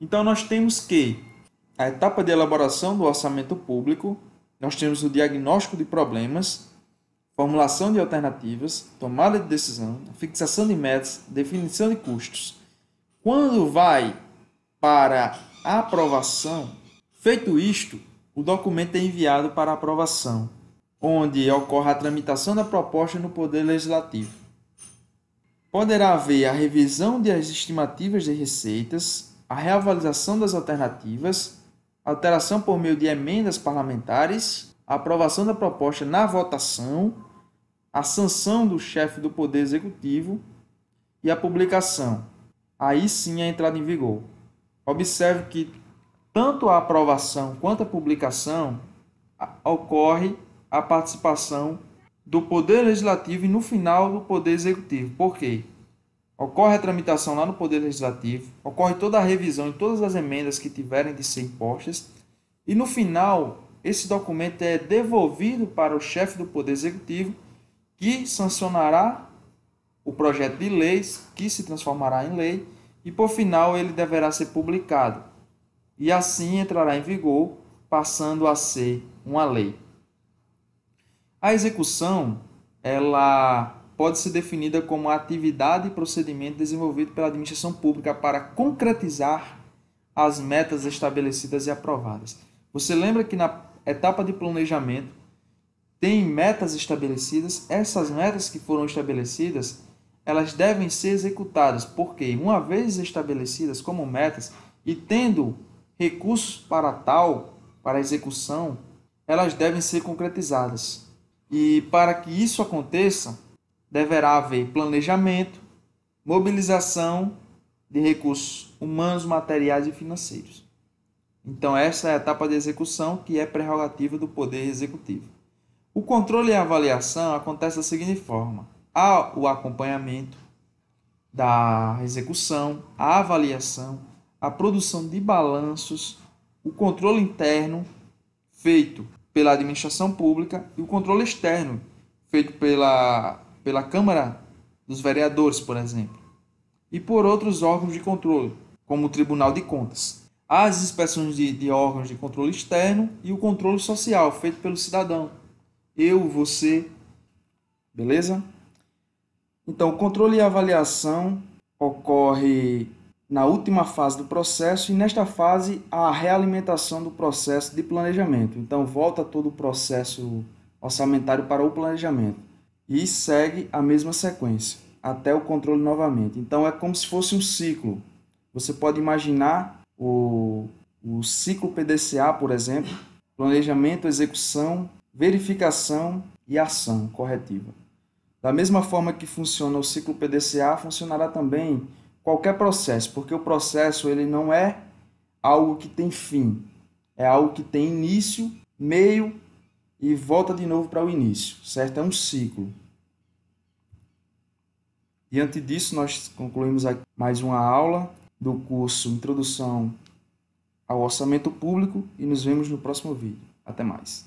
Então nós temos que a etapa de elaboração do orçamento público, nós temos o diagnóstico de problemas, formulação de alternativas, tomada de decisão, fixação de metas, definição de custos. Quando vai para a aprovação, feito isto, o documento é enviado para aprovação, onde ocorre a tramitação da proposta no Poder Legislativo. Poderá haver a revisão das estimativas de receitas a reavaliação das alternativas, alteração por meio de emendas parlamentares, a aprovação da proposta na votação, a sanção do chefe do Poder Executivo e a publicação. Aí sim a entrada em vigor. Observe que tanto a aprovação quanto a publicação ocorre a participação do Poder Legislativo e no final do Poder Executivo. Por quê? Ocorre a tramitação lá no Poder Legislativo, ocorre toda a revisão e todas as emendas que tiverem de ser impostas, e no final, esse documento é devolvido para o chefe do Poder Executivo, que sancionará o projeto de leis, que se transformará em lei, e por final ele deverá ser publicado. E assim entrará em vigor, passando a ser uma lei. A execução, ela pode ser definida como a atividade e procedimento desenvolvido pela administração pública para concretizar as metas estabelecidas e aprovadas. Você lembra que na etapa de planejamento tem metas estabelecidas? Essas metas que foram estabelecidas, elas devem ser executadas, porque uma vez estabelecidas como metas e tendo recursos para tal, para execução, elas devem ser concretizadas. E para que isso aconteça, deverá haver planejamento, mobilização de recursos humanos, materiais e financeiros. Então, essa é a etapa de execução que é prerrogativa do Poder Executivo. O controle e a avaliação acontece da seguinte forma: há o acompanhamento da execução, a avaliação, a produção de balanços, o controle interno feito pela administração pública e o controle externo feito pela pela Câmara dos Vereadores, por exemplo, e por outros órgãos de controle, como o Tribunal de Contas. as inspeções de, de órgãos de controle externo e o controle social, feito pelo cidadão. Eu, você, beleza? Então, o controle e avaliação ocorre na última fase do processo e nesta fase a realimentação do processo de planejamento. Então volta todo o processo orçamentário para o planejamento e segue a mesma sequência até o controle novamente. Então é como se fosse um ciclo. Você pode imaginar o, o ciclo PDCA, por exemplo, planejamento, execução, verificação e ação corretiva. Da mesma forma que funciona o ciclo PDCA, funcionará também qualquer processo, porque o processo ele não é algo que tem fim, é algo que tem início, meio e volta de novo para o início, certo? É um ciclo. E antes disso, nós concluímos mais uma aula do curso Introdução ao Orçamento Público e nos vemos no próximo vídeo. Até mais.